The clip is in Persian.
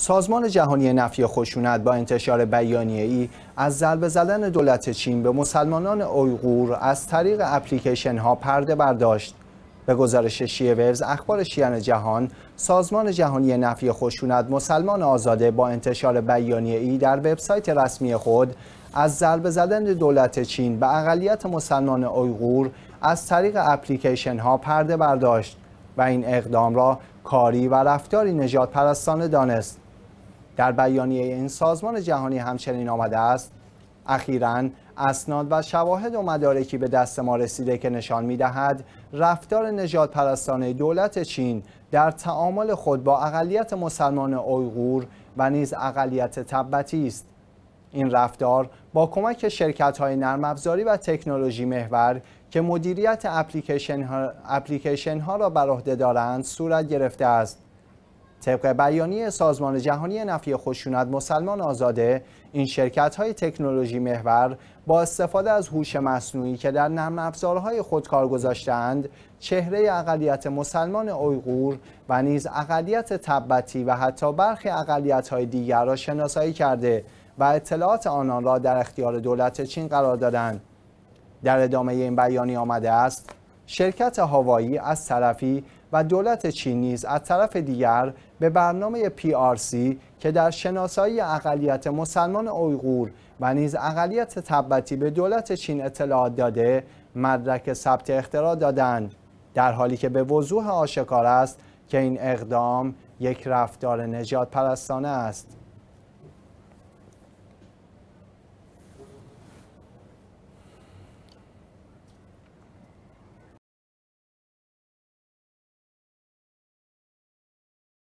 سازمان جهانی نفی خشونت با انتشار بیانیه ای از ضربه زدن دولت چین به مسلمانان اویغور از طریق اپلیکیشن ها پرده برداشت به گزارش شیه اخبار شیان جهان سازمان جهانی نفی خشونت مسلمان آزاده با انتشار بیانیه ای در وبسایت رسمی خود از ضربه زدن دولت چین به اقلیت مسلمان اویغور از طریق اپلیکیشن ها پرده برداشت و این اقدام را کاری و رفتاری نجات پرستان دانست در بیانیه این سازمان جهانی همچنین آمده است اخیرا اسناد و شواهد و مدارکی به دست ما رسیده که نشان می دهد رفتار نجات پرستانه دولت چین در تعامل خود با اقلیت مسلمان اویغور و نیز اقلیت تبتی است این رفتار با کمک شرکت های نرم و تکنولوژی محور که مدیریت اپلیکیشن ها, را بر عهده دارند صورت گرفته است طبق بیانیه سازمان جهانی نفی خشونت مسلمان آزاده این شرکت های تکنولوژی محور با استفاده از هوش مصنوعی که در نرم افزارهای خود کار گذاشتند، چهره اقلیت مسلمان اویغور و نیز اقلیت تبتی و حتی برخی اقلیت های دیگر را شناسایی کرده و اطلاعات آنان را در اختیار دولت چین قرار دادند در ادامه این بیانیه آمده است شرکت هوایی از طرفی و دولت چین نیز از طرف دیگر به برنامه سی که در شناسایی اقلیت مسلمان اویغور و نیز اقلیت تبتی به دولت چین اطلاعات داده مدرک ثبت اختراع دادند در حالی که به وضوح آشکار است که این اقدام یک رفتار نجات پرستانه است